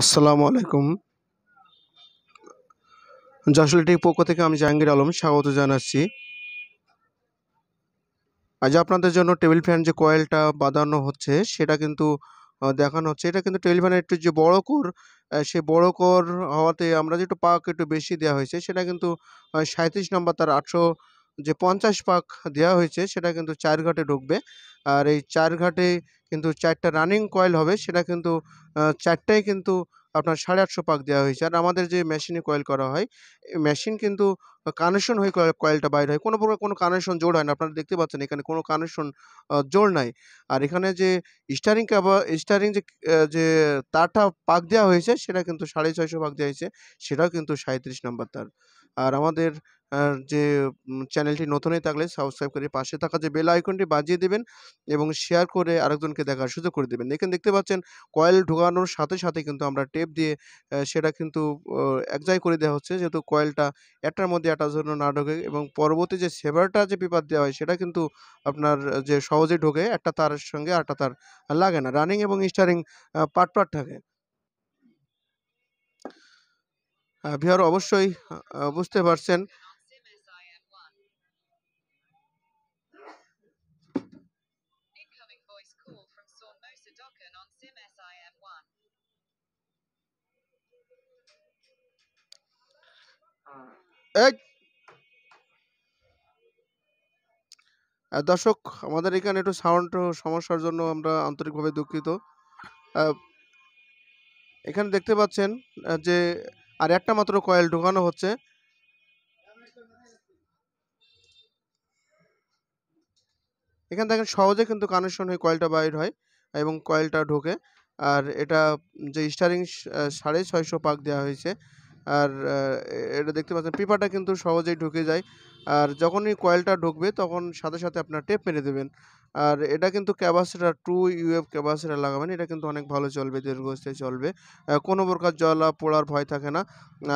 আসসালামু আলাইকুম জশলিটির পক্ষ থেকে আমি জাহাঙ্গীর আলম স্বাগত জানাচ্ছি আজ আপনাদের জন্য টেবিল ফ্যান যে কয়েলটা বাঁধানো হচ্ছে সেটা কিন্তু দেখানো হচ্ছে এটা কিন্তু টেবিল ফ্যানের একটু যে বড় কর সে বড় কর হওয়াতে আমরা যে একটু পাক একটু বেশি দেওয়া হয়েছে সেটা কিন্তু সাঁত্রিশ নম্বর তার আটশো যে পঞ্চাশ পাক দেওয়া হয়েছে সেটা কিন্তু চার ঘাটে ঢুকবে আর এই চার ঘাটে কিন্তু চারটা রানিং কয়েল হবে সেটা কিন্তু চারটাই কিন্তু আপনার সাড়ে আটশো পাক দেওয়া হয়েছে আর আমাদের যে মেশিনে কয়েল করা হয় মেশিন কিন্তু কানেকশন হয়ে কয়েলটা বাইর হয় কোনো প্রকার কোনো কানেকশন জোর হয় না আপনারা দেখতে পাচ্ছেন এখানে কোনো কানেকশন জোর নাই আর এখানে যে স্টারিং স্টারিং যে যে তারটা পাক দেওয়া হয়েছে সেটা কিন্তু সাড়ে ছয়শো পাক দেওয়া হয়েছে সেটাও কিন্তু সাঁত্রিশ নম্বর তার আর আমাদের যে চ্যানেলটি নতুন হয়ে থাকলে সাবস্ক্রাইব করে পাশে থাকা যে বেল আইকনটি বাজিয়ে দেবেন এবং শেয়ার করে আরেকজনকে দেখার সুযোগ করে দেবেন এখানে দেখতে পাচ্ছেন কয়েল ঢোকানোর সাথে সাথে কিন্তু আমরা টেপ দিয়ে সেটা কিন্তু একজায় করে দেওয়া হচ্ছে যেহেতু কয়েলটা একটার মধ্যে একটা জন্য না ঢোকে এবং পরবর্তী যে সেভারটা যে পেপার দেওয়া হয় সেটা কিন্তু আপনার যে সহজে ঢোকে একটা তারের সঙ্গে একটা তার লাগে না রানিং এবং স্টারিং পাট পাট থাকে ভিওর অবশ্যই বুঝতে পারছেন দর্শক আমাদের এখানে একটু সাউন্ড সমস্যার জন্য আমরা আন্তরিকভাবে দুঃখিত এখানে দেখতে পাচ্ছেন যে আর একটা মাত্র কয়েল ঢোকানো হচ্ছে এখান থেকে সহজে কিন্তু কানেকশন হয়ে কয়েলটা বাইর হয় এবং কয়েলটা ঢোকে আর এটা যে স্টারিং সাড়ে ছয়শো পাক দেওয়া হয়েছে আর এটা দেখতে পাচ্ছেন পিপাটা কিন্তু সহজেই ঢুকে যায় আর যখনই কয়েলটা ঢুকবে তখন সাথে সাথে আপনার টেপ মেরে দেবেন আর এটা কিন্তু ক্যাপাসিটার টু ইউএফ ক্যাপাসিটার লাগাবেন এটা কিন্তু অনেক ভালো চলবে দীর্ঘস্থায়ী চলবে কোনো প্রকার জলা পোড়ার ভয় থাকে না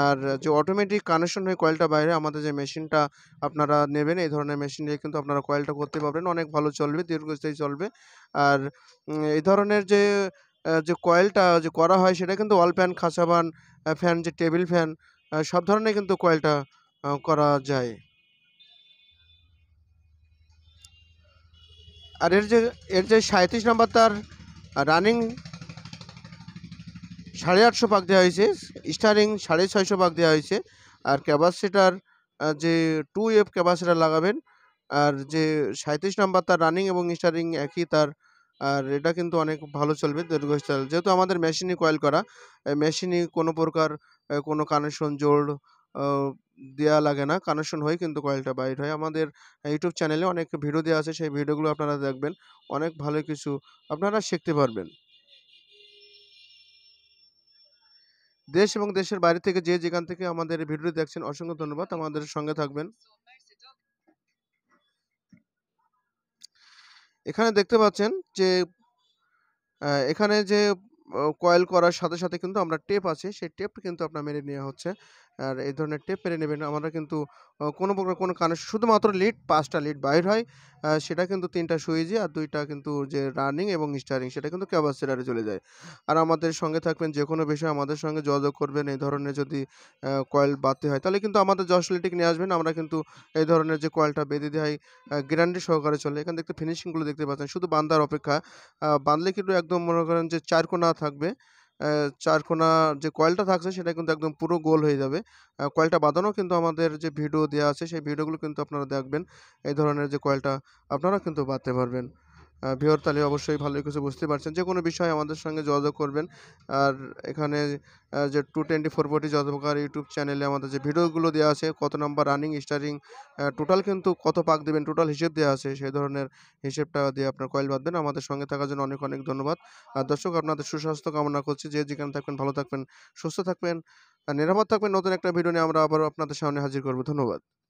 আর যে অটোমেটিক কানেকশন হয়ে কয়েলটা বাইরে আমাদের যে মেশিনটা আপনারা নেবেন এই ধরনের মেশিন দিয়ে কিন্তু আপনারা কয়েলটা করতে পারবেন অনেক ভালো চলবে দীর্ঘস্থায়ী চলবে আর এই ধরনের যে যে কয়েলটা যে করা হয় সেটা কিন্তু অল ফ্যান খাসাবান ফ্যান যে টেবিল ফ্যান সব ধরনের কিন্তু কয়েলটা করা যায় আর এর যে এর যে সাঁত্রিশ নম্বর তার রানিং সাড়ে আটশো পাক দেওয়া হয়েছে স্টারিং সাড়ে ছয়শো পাক দেওয়া হয়েছে আর ক্যাপাসিটার যে টু এফ ক্যাপাসিটার লাগাবেন আর যে সাঁত্রিশ নাম্বার তার রানিং এবং স্টারিং একই তার আর এটা কিন্তু অনেক ভালো চলবে দীর্ঘস্থায়ী যেহেতু আমাদের মেশিনে কয়েল করা মেশিনে কোনো প্রকার কোনো কানেকশন জোড় দেওয়া লাগে না কানেকশন হয়ে কিন্তু কয়েলটা বাইর হয় আমাদের ইউটিউব চ্যানেলে অনেক ভিডিও দেওয়া আছে সেই ভিডিওগুলো আপনারা দেখবেন অনেক ভালো কিছু আপনারা শিখতে পারবেন দেশ এবং দেশের বাইরে থেকে যে যেখান থেকে আমাদের ভিডিও দেখছেন অসংখ্য ধন্যবাদ আমাদের সঙ্গে থাকবেন এখানে দেখতে পাচ্ছেন যে এখানে যে কয়েল করার সাথে সাথে কিন্তু আমরা টেপ আছে সেই টেপ কিন্তু আপনার মেরে নেওয়া হচ্ছে আর এই ধরনের টেপ পেরে নেবেন আমরা কিন্তু কোনো প্রকার কোনো কানে শুধুমাত্র লিড পাঁচটা লিড বাইর হয় সেটা কিন্তু তিনটা সুইজি আর দুইটা কিন্তু যে রানিং এবং স্টারিং সেটা কিন্তু ক্যাপাসিটারে চলে যায় আর আমাদের সঙ্গে থাকবেন যে কোনো বিষয়ে আমাদের সঙ্গে যোগাযোগ করবেন এই ধরনের যদি কয়েল বাতি হয় তাহলে কিন্তু আমাদের জসলেটিক নিয়ে আসবেন আমরা কিন্তু এই ধরনের যে কয়েলটা বেঁধে দেওয়া হয় গ্যারান্টি সহকারে চলে এখানে দেখতে ফিনিশিংগুলো দেখতে পাচ্ছেন শুধু বান্দার অপেক্ষা বাঁধলে কিন্তু একদম মনে করেন যে চারকোনা থাকবে চারখোনা যে কয়েলটা থাকছে সেটা কিন্তু একদম পুরো গোল হয়ে যাবে কয়েলটা বাঁধানো কিন্তু আমাদের যে ভিডিও দেওয়া আছে সেই ভিডিওগুলো কিন্তু আপনারা দেখবেন এই ধরনের যে কয়েলটা আপনারা কিন্তু বাঁধতে পারবেন ভিওর তাহলে অবশ্যই ভালোই কিছু বুঝতে পারছেন যে কোনো বিষয়ে আমাদের সঙ্গে যোগাযোগ করবেন আর এখানে যে টু টোয়েন্টি ফোর ফোর্টি যতপ্রকার প্রকার ইউটিউব চ্যানেলে আমাদের যে ভিডিওগুলো দেওয়া আছে কত নাম্বার রানিং স্টারিং টোটাল কিন্তু কত পাক দেবেন টোটাল হিসেব দেওয়া আছে সেই ধরনের হিসেবটা দিয়ে আপনার কয়েল বাঁধবেন আমাদের সঙ্গে থাকার জন্য অনেক অনেক ধন্যবাদ আর দর্শক আপনাদের সুস্বাস্থ্য কামনা করছি যে যেখানে থাকবেন ভালো থাকবেন সুস্থ থাকবেন আর নিরাপদ থাকবেন নতুন একটা ভিডিও নিয়ে আমরা আবারও আপনাদের সামনে হাজির করবো ধন্যবাদ